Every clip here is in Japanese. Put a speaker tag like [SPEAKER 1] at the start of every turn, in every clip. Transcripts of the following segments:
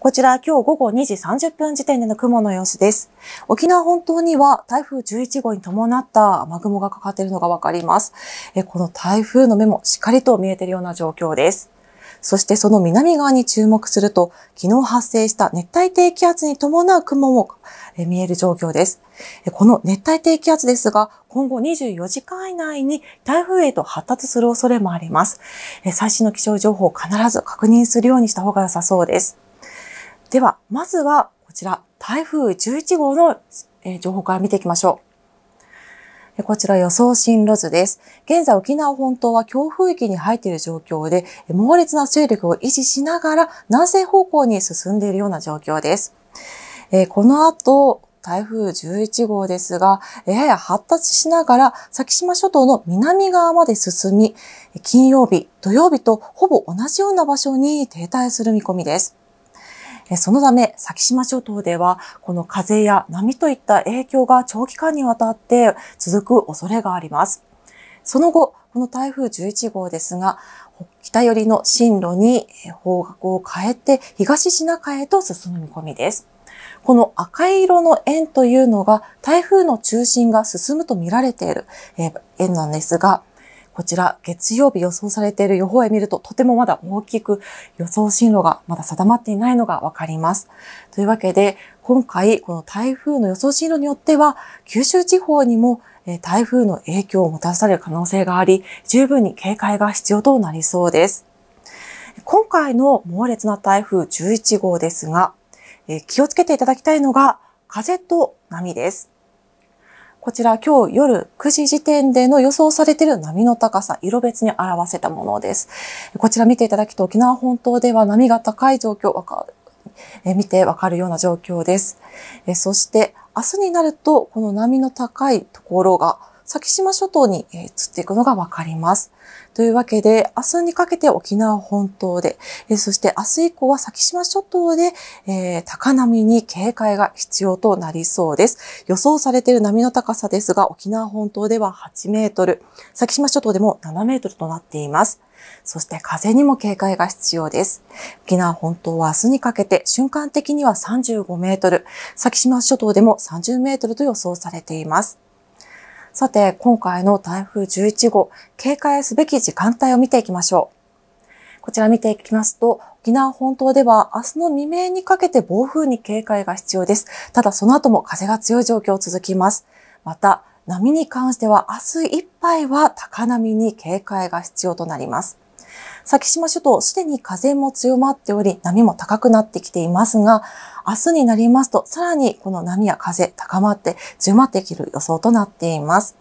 [SPEAKER 1] こちら今日午後2時30分時点での雲の様子です。沖縄本島には台風11号に伴った雨雲がかかっているのがわかります。この台風の目もしっかりと見えているような状況です。そしてその南側に注目すると、昨日発生した熱帯低気圧に伴う雲も見える状況です。この熱帯低気圧ですが、今後24時間以内に台風へと発達する恐れもあります。最新の気象情報を必ず確認するようにした方が良さそうです。では、まずはこちら、台風11号の情報から見ていきましょう。こちら予想進路図です。現在沖縄本島は強風域に入っている状況で、猛烈な勢力を維持しながら南西方向に進んでいるような状況です。えこの後、台風11号ですが、やや発達しながら先島諸島の南側まで進み、金曜日、土曜日とほぼ同じような場所に停滞する見込みです。そのため、先島諸島では、この風や波といった影響が長期間にわたって続く恐れがあります。その後、この台風11号ですが、北寄りの進路に方角を変えて、東シナ海へと進む見込みです。この赤色の円というのが台風の中心が進むと見られている円なんですが、こちら月曜日予想されている予報へ見ると、とてもまだ大きく予想進路がまだ定まっていないのがわかります。というわけで、今回この台風の予想進路によっては、九州地方にも台風の影響をもたらされる可能性があり、十分に警戒が必要となりそうです。今回の猛烈な台風11号ですが、気をつけていただきたいのが風と波です。こちら今日夜9時時点での予想されている波の高さ、色別に表せたものです。こちら見ていただくと沖縄本島では波が高い状況、わかえ見てわかるような状況です。えそして明日になるとこの波の高いところが先島諸島に移っていくのがわかります。というわけで、明日にかけて沖縄本島で、そして明日以降は先島諸島で、えー、高波に警戒が必要となりそうです。予想されている波の高さですが、沖縄本島では8メートル、先島諸島でも7メートルとなっています。そして風にも警戒が必要です。沖縄本島は明日にかけて瞬間的には35メートル、先島諸島でも30メートルと予想されています。さて、今回の台風11号、警戒すべき時間帯を見ていきましょう。こちら見ていきますと、沖縄本島では明日の未明にかけて暴風に警戒が必要です。ただその後も風が強い状況続きます。また、波に関しては明日いっぱいは高波に警戒が必要となります。先島諸島、すでに風も強まっており、波も高くなってきていますが、明日になりますと、さらにこの波や風高まって強まってきる予想となっています。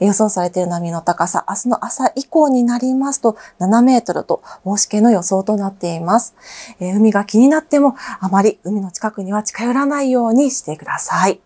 [SPEAKER 1] 予想されている波の高さ、明日の朝以降になりますと7メートルと大しけの予想となっています、え海が気になってもあまり海の近くには近寄らないようにしてください。